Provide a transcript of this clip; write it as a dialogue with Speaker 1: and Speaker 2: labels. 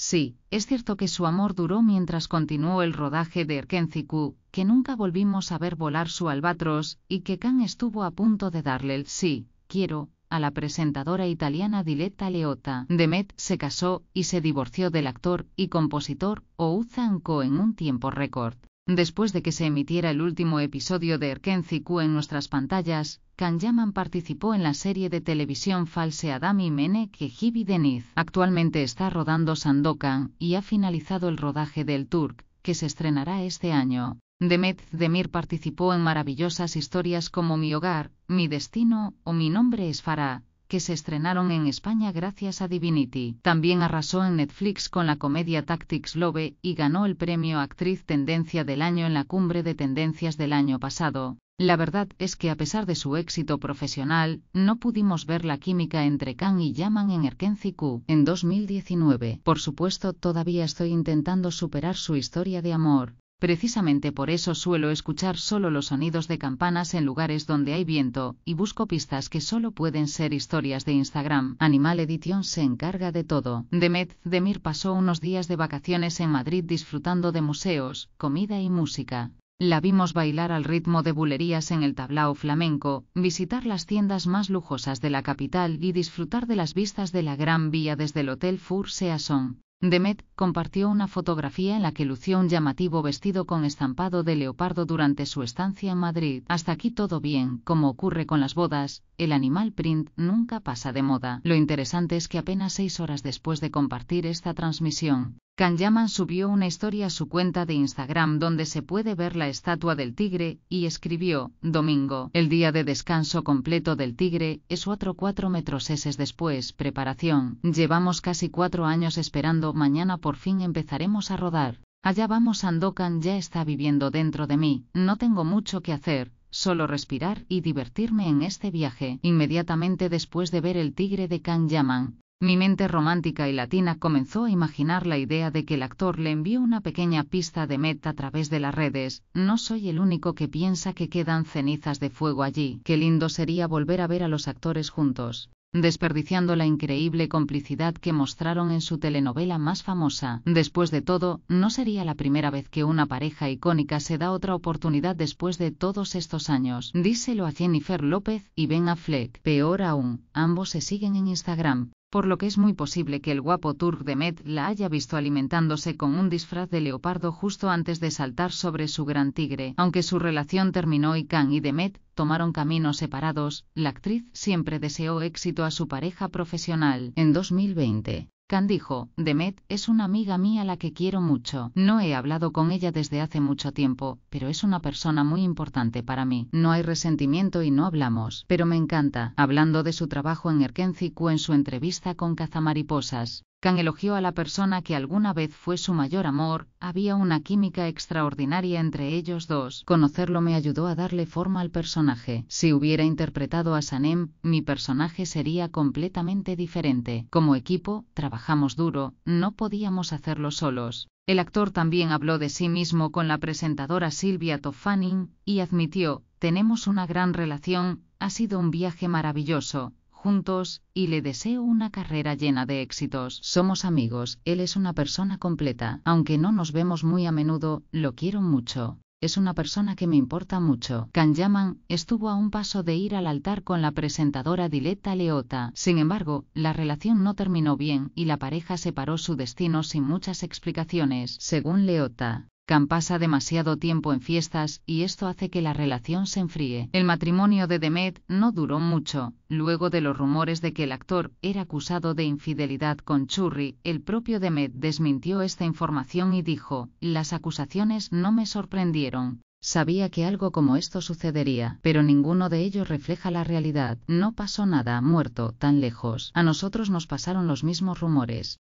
Speaker 1: Sí, es cierto que su amor duró mientras continuó el rodaje de Erkenziku, que nunca volvimos a ver volar su albatros, y que Khan estuvo a punto de darle el sí, quiero, a la presentadora italiana Diletta Leotta. Demet se casó y se divorció del actor y compositor Ouzan en un tiempo récord. Después de que se emitiera el último episodio de Erkenzi Q en nuestras pantallas, Can Yaman participó en la serie de televisión false Adami Mene que Hibi Deniz. Actualmente está rodando Sandokan y ha finalizado el rodaje del Turk, que se estrenará este año. Demet Demir participó en maravillosas historias como Mi hogar, Mi destino o Mi nombre es Farah, que se estrenaron en España gracias a Divinity. También arrasó en Netflix con la comedia Tactics Love y ganó el premio Actriz Tendencia del Año en la Cumbre de Tendencias del año pasado. La verdad es que a pesar de su éxito profesional, no pudimos ver la química entre Khan y Yaman en Erkenzi Q en 2019. Por supuesto, todavía estoy intentando superar su historia de amor, Precisamente por eso suelo escuchar solo los sonidos de campanas en lugares donde hay viento, y busco pistas que solo pueden ser historias de Instagram. Animal Edition se encarga de todo. Demet Demir pasó unos días de vacaciones en Madrid disfrutando de museos, comida y música. La vimos bailar al ritmo de bulerías en el tablao flamenco, visitar las tiendas más lujosas de la capital y disfrutar de las vistas de la Gran Vía desde el Hotel Four Seasons. Demet compartió una fotografía en la que lució un llamativo vestido con estampado de leopardo durante su estancia en Madrid. Hasta aquí todo bien, como ocurre con las bodas, el animal print nunca pasa de moda. Lo interesante es que apenas seis horas después de compartir esta transmisión, Yaman subió una historia a su cuenta de Instagram donde se puede ver la estatua del tigre y escribió, Domingo, el día de descanso completo del tigre es otro 4 metros seses después, preparación, llevamos casi cuatro años esperando, mañana por fin empezaremos a rodar. Allá vamos Andokan ya está viviendo dentro de mí, no tengo mucho que hacer, solo respirar y divertirme en este viaje. Inmediatamente después de ver el tigre de Kan Yaman, mi mente romántica y latina comenzó a imaginar la idea de que el actor le envió una pequeña pista de Met a través de las redes. No soy el único que piensa que quedan cenizas de fuego allí. Qué lindo sería volver a ver a los actores juntos desperdiciando la increíble complicidad que mostraron en su telenovela más famosa. Después de todo, no sería la primera vez que una pareja icónica se da otra oportunidad después de todos estos años. Díselo a Jennifer López y Ben Affleck. Peor aún, ambos se siguen en Instagram por lo que es muy posible que el guapo Turk Demet la haya visto alimentándose con un disfraz de leopardo justo antes de saltar sobre su gran tigre. Aunque su relación terminó y Khan y Demet tomaron caminos separados, la actriz siempre deseó éxito a su pareja profesional. En 2020, Khan dijo, Demet es una amiga mía la que quiero mucho. No he hablado con ella desde hace mucho tiempo, pero es una persona muy importante para mí. No hay resentimiento y no hablamos, pero me encanta. Hablando de su trabajo en Erkenzicu en su entrevista con Cazamariposas, Khan elogió a la persona que alguna vez fue su mayor amor, había una química extraordinaria entre ellos dos. Conocerlo me ayudó a darle forma al personaje. Si hubiera interpretado a Sanem, mi personaje sería completamente diferente. Como equipo, trabajamos duro, no podíamos hacerlo solos. El actor también habló de sí mismo con la presentadora Silvia Tofanin, y admitió, tenemos una gran relación, ha sido un viaje maravilloso, juntos y le deseo una carrera llena de éxitos. Somos amigos, él es una persona completa, aunque no nos vemos muy a menudo, lo quiero mucho. Es una persona que me importa mucho. Kanyaman estuvo a un paso de ir al altar con la presentadora Diletta Leota. Sin embargo, la relación no terminó bien y la pareja separó su destino sin muchas explicaciones. Según Leota, Cam pasa demasiado tiempo en fiestas y esto hace que la relación se enfríe. El matrimonio de Demet no duró mucho. Luego de los rumores de que el actor era acusado de infidelidad con Churri, el propio Demet desmintió esta información y dijo, las acusaciones no me sorprendieron. Sabía que algo como esto sucedería, pero ninguno de ellos refleja la realidad. No pasó nada, muerto, tan lejos. A nosotros nos pasaron los mismos rumores.